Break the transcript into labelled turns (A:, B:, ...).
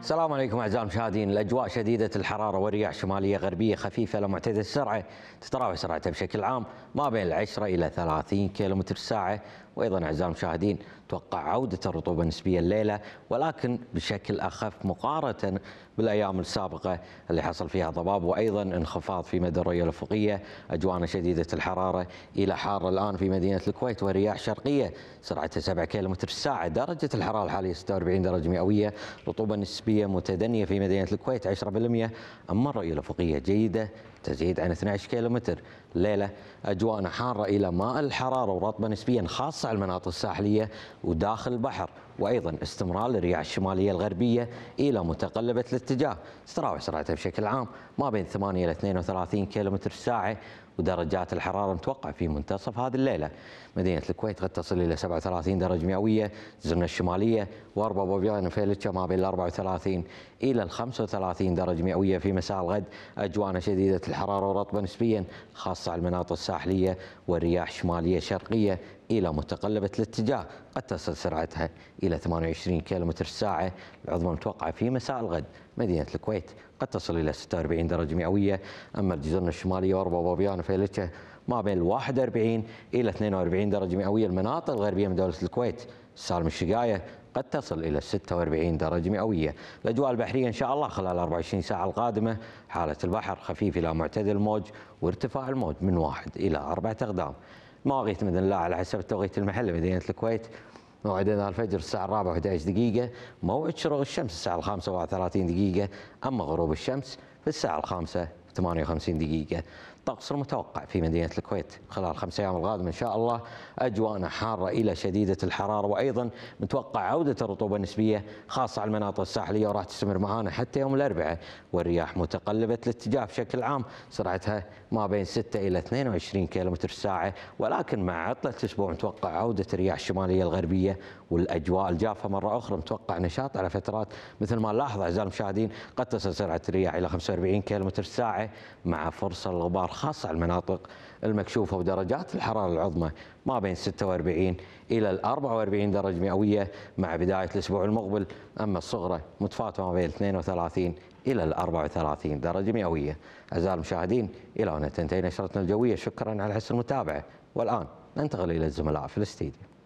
A: السلام عليكم اعزائي المشاهدين، الاجواء شديده الحراره والرياح شماليه غربيه خفيفه لمعتدل السرعه تتراوح سرعتها بشكل عام ما بين 10 الى 30 كم ساعه وايضا اعزائي المشاهدين توقع عوده الرطوبه النسبيه الليله ولكن بشكل اخف مقارنه بالايام السابقه اللي حصل فيها ضباب وايضا انخفاض في مدى الرؤيه الافقيه اجوانا شديده الحراره الى حاره الان في مدينه الكويت ورياح شرقيه سرعتها 7 كم في الساعه درجه الحراره الحاليه 46 درجه مئويه رطوبه نسبيه متدنيه في مدينه الكويت 10% اما الرؤيه الافقيه جيده تزيد عن 12 كيلومتر ليله اجواء حاره الى ماء الحراره ورطبه نسبيا خاصه المناطق الساحلية وداخل البحر وأيضا استمرار الرياح الشمالية الغربية إلى متقلبة الاتجاه تتراوح سرعتها بشكل عام ما بين 8 إلى 32 كم في الساعة ودرجات الحرارة متوقع في منتصف هذه الليلة مدينة الكويت قد تصل إلى 37 درجة مئوية زمن الشمالية وأربع بوبيان وفيلتشا ما بين ال 34 إلى ال 35 درجة مئوية في مساء الغد اجواء شديدة الحرارة ورطبة نسبيا خاصة على المناطق الساحلية والرياح شمالية شرقية إلى متقلبة الاتجاه قد تصل سرعتها إلى 28 كم الساعة العظمى متوقعه في مساء الغد مدينة الكويت قد تصل إلى 46 درجة مئوية أما الجزر الشمالية وأربع وبيان فيلتشا ما بين 41 إلى 42 درجة مئوية المناطق الغربية من دولة الكويت سالم الشقاية قد تصل إلى 46 درجة مئوية الأجواء البحرية إن شاء الله خلال 24 ساعة القادمة حالة البحر خفيف إلى معتدل الموج وارتفاع الموج من واحد إلى أربعة أقدام مواقيت باذن الله على حسب التوقيت المحلي مدينة الكويت موعدنا الفجر الساعة الرابعة 11 دقيقة موعد شروق الشمس الساعة الخامسة 31 دقيقة أما غروب الشمس في الساعة الخامسة 58 دقيقة طقس المتوقع في مدينة الكويت خلال خمسة أيام القادمة إن شاء الله أجواءنا حارة إلى شديدة الحرارة وأيضا متوقع عودة الرطوبة النسبية خاصة على المناطق الساحلية وراح تستمر معانا حتى يوم الأربعاء والرياح متقلبة الاتجاه بشكل عام سرعتها ما بين 6 إلى 22 كم في الساعة ولكن مع عطلة الأسبوع متوقع عودة الرياح الشمالية الغربية والأجواء الجافة مرة أخرى متوقع نشاط على فترات مثل ما نلاحظ أعزائي المشاهدين قد تصل سرعة الرياح إلى 45 كم في الساعة مع فرصة الغبار خاصة على المناطق المكشوفة ودرجات الحرارة العظمى ما بين 46 إلى 44 درجة مئوية مع بداية الأسبوع المقبل أما الصغرى متفاوتة ما بين 32 إلى 34 درجة مئوية أعزائي المشاهدين إلى هنا تنتهي نشرتنا الجوية شكرا على حسن المتابعة والآن ننتقل إلى الزملاء في الاستديو